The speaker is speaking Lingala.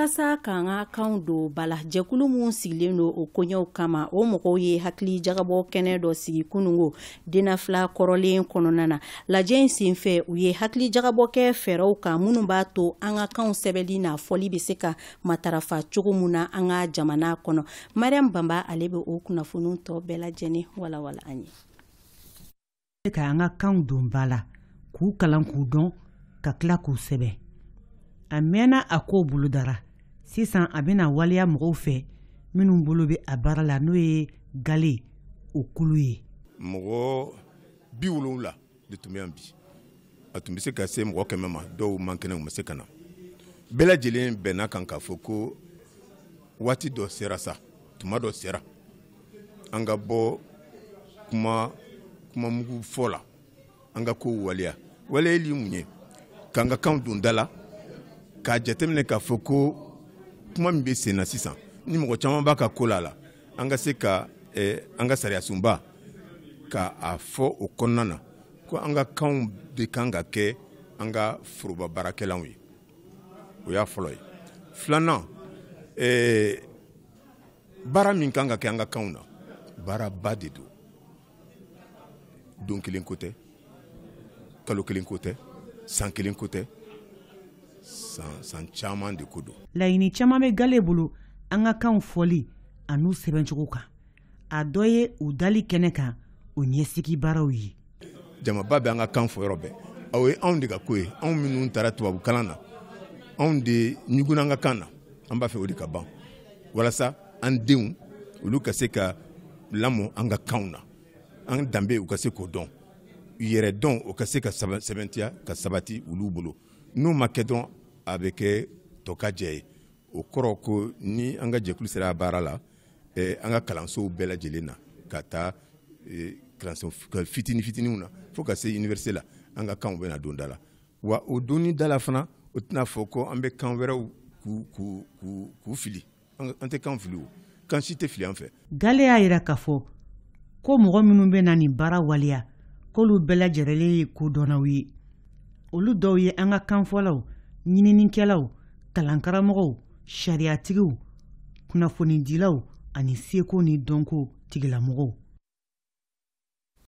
walasa k'an ka kanw don bala jɛkulu minw sigilen don o koɲɛw kama o mɔgɔw ye hakili jagabɔ kɛnɛ dɔ sigi kunungo dennafila kɔrɔlen kɔnɔna na lajɛ in sen fɛ u ye hakili jagabɔkɛ fɛɛrɛw kan minnu b'a to an ka kanw sɛbɛli n'a fɔli bɛ se ka matarafa cogo min na an ka jamana kɔnɔ mariam banba ale bɛ o kunnafoni tɔ bɛɛ lajɛlen walawala an ye ka an ka kanw don ba la k'u kalan k'u dɔn ka tila k'u sɛbɛn a mɛnna a k'o bolodara sisan a bɛna waleya mɔgɔw fɛ minnu bolo bɛ a baara la n'o ye gale o kulu ye mɔgɔ bi wolonwula de tun bɛ yan bi a tun bɛ se ka se mɔgɔ kɛmɛ ma dɔw man kɛnɛ u ma se ka na bɛɛ lajɛlen bɛnna kan k'a fɔ ko waati dɔ sera sa tuma dɔ sera an ka bɔ kuma kuma mugu fɔ la an ka kow waleya waleyali mun ye k'an ka kanw don da la k'a jateminɛ k'a fɔ ko kuma min bɛ sen na sisan ni mɔgɔ caman b'a ka ko la la an ka se ka eh, an ka sariya sunba ka a fɔ o kɔnɔna na ko an ka kanw de eh, kan ka kɛ an ka foroba baarakɛlaw ye o y'a fɔlɔ ye filanan eh, baara min kan ka kɛ an ka kanw na baaraba de don don kelen ko tɛ kalo kelen ko tɛ san kelen ko tɛ san, san caman de ko don laɲini caaman be gale bolo an ka kanw fɔli a n'u sɛbɛncogo kan a dɔ ye u dali kɛnɛ kan o ɲɛsigi baaraw ye jamaba be an ka kan fɔ yɔrɔ bɛɛ aw ye anw de ka ko ye anw minw tara tubabukalan na anw de ɲuguna an ka kan na an b'a fɛ o de ka ban walasa an denw olu ka se ka lamɔ an ka kanw na an danbe u ka se k'o dɔn yɛrɛ dɔn o ka se ka sɛbɛntiya ka sabati olu bolo n'u ma kɛ dɔrɔn a bɛ kɛ tɔ ka jɛ ye o kɔrɔ ko ni an ka jɛkulu sera baara la eh, an ka kalansow bɛɛ lajɛlen na ka taa eh, kalanso fitini fitiniw na fɔɔ ka se universite la an ka kanw bɛna don da la wa o donni da la fana o tɛna fɔ ko an bɛ kan wɛrɛw k'u fili an tɛ kan fili o kan si tɛ fili an fɛ gale y'a yira k'a fɔ ko mɔgɔ minnu bɛ na nin baara waleya k'olu bɛɛ lajɛrɛlen ye kodɔnnaw ye olu dɔw ye an ka kanfɔlaw ɲininikɛlaw kalankaramɔgɔw sariyatigiw kunnafonidilaw ani seko ni dɔnko tigilamɔgɔw